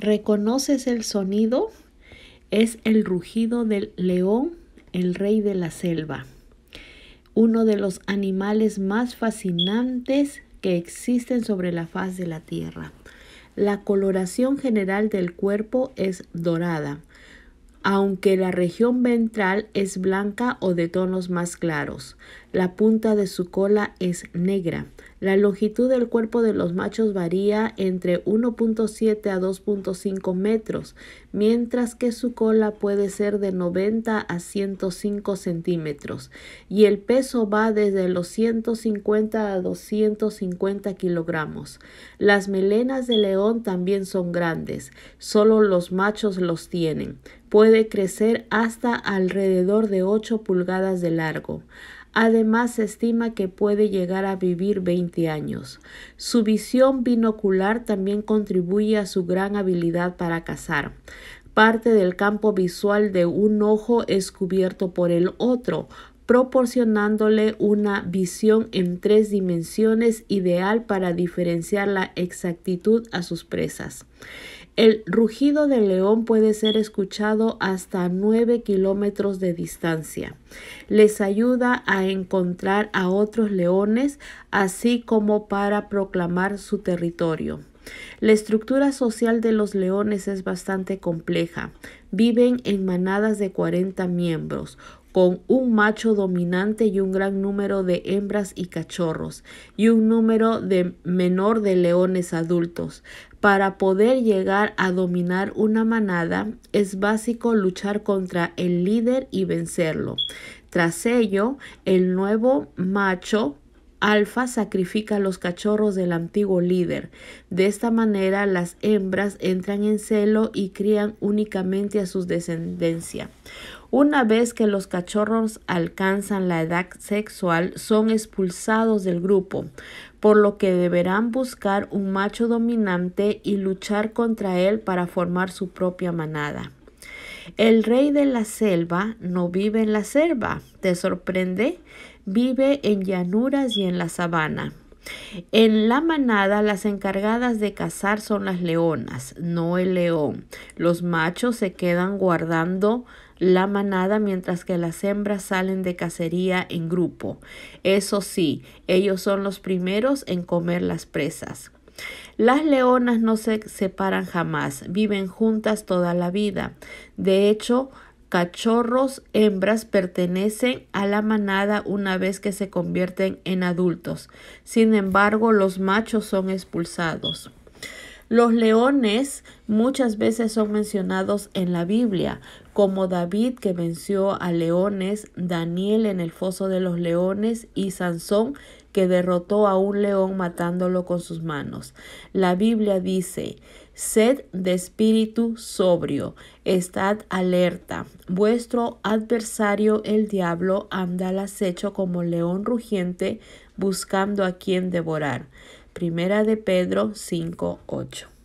¿Reconoces el sonido? Es el rugido del león, el rey de la selva, uno de los animales más fascinantes que existen sobre la faz de la tierra. La coloración general del cuerpo es dorada, aunque la región ventral es blanca o de tonos más claros. La punta de su cola es negra, la longitud del cuerpo de los machos varía entre 1.7 a 2.5 metros, mientras que su cola puede ser de 90 a 105 centímetros y el peso va desde los 150 a 250 kilogramos. Las melenas de león también son grandes, solo los machos los tienen. Puede crecer hasta alrededor de 8 pulgadas de largo. Además, se estima que puede llegar a vivir 20 años. Su visión binocular también contribuye a su gran habilidad para cazar. Parte del campo visual de un ojo es cubierto por el otro, proporcionándole una visión en tres dimensiones ideal para diferenciar la exactitud a sus presas. El rugido del león puede ser escuchado hasta 9 kilómetros de distancia. Les ayuda a encontrar a otros leones, así como para proclamar su territorio. La estructura social de los leones es bastante compleja. Viven en manadas de 40 miembros con un macho dominante y un gran número de hembras y cachorros, y un número de menor de leones adultos. Para poder llegar a dominar una manada, es básico luchar contra el líder y vencerlo. Tras ello, el nuevo macho alfa sacrifica a los cachorros del antiguo líder. De esta manera las hembras entran en celo y crían únicamente a sus descendencia. Una vez que los cachorros alcanzan la edad sexual, son expulsados del grupo, por lo que deberán buscar un macho dominante y luchar contra él para formar su propia manada. El rey de la selva no vive en la selva, te sorprende, vive en llanuras y en la sabana. En la manada las encargadas de cazar son las leonas, no el león. Los machos se quedan guardando la manada mientras que las hembras salen de cacería en grupo. Eso sí, ellos son los primeros en comer las presas. Las leonas no se separan jamás, viven juntas toda la vida. De hecho, cachorros hembras pertenecen a la manada una vez que se convierten en adultos. Sin embargo, los machos son expulsados. Los leones muchas veces son mencionados en la Biblia, como David que venció a leones, Daniel en el foso de los leones y Sansón que derrotó a un león matándolo con sus manos. La Biblia dice, Sed de espíritu sobrio, estad alerta. Vuestro adversario el diablo anda al acecho como león rugiente, buscando a quien devorar. Primera de Pedro 5:8.